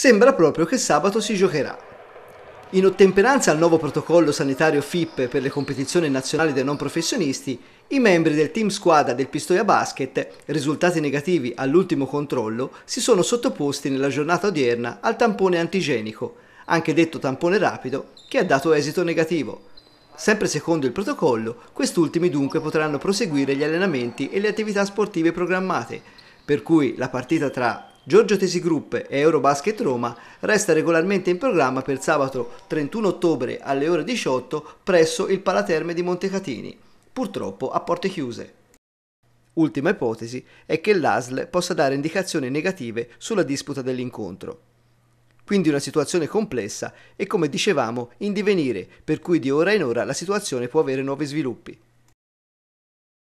sembra proprio che sabato si giocherà. In ottemperanza al nuovo protocollo sanitario FIP per le competizioni nazionali dei non professionisti, i membri del team squadra del Pistoia Basket, risultati negativi all'ultimo controllo, si sono sottoposti nella giornata odierna al tampone antigenico, anche detto tampone rapido, che ha dato esito negativo. Sempre secondo il protocollo, quest'ultimi dunque potranno proseguire gli allenamenti e le attività sportive programmate, per cui la partita tra Giorgio Tesi Group e Eurobasket Roma resta regolarmente in programma per sabato 31 ottobre alle ore 18 presso il Palaterme di Montecatini, purtroppo a porte chiuse. Ultima ipotesi è che l'ASL possa dare indicazioni negative sulla disputa dell'incontro. Quindi una situazione complessa e come dicevamo in divenire, per cui di ora in ora la situazione può avere nuovi sviluppi.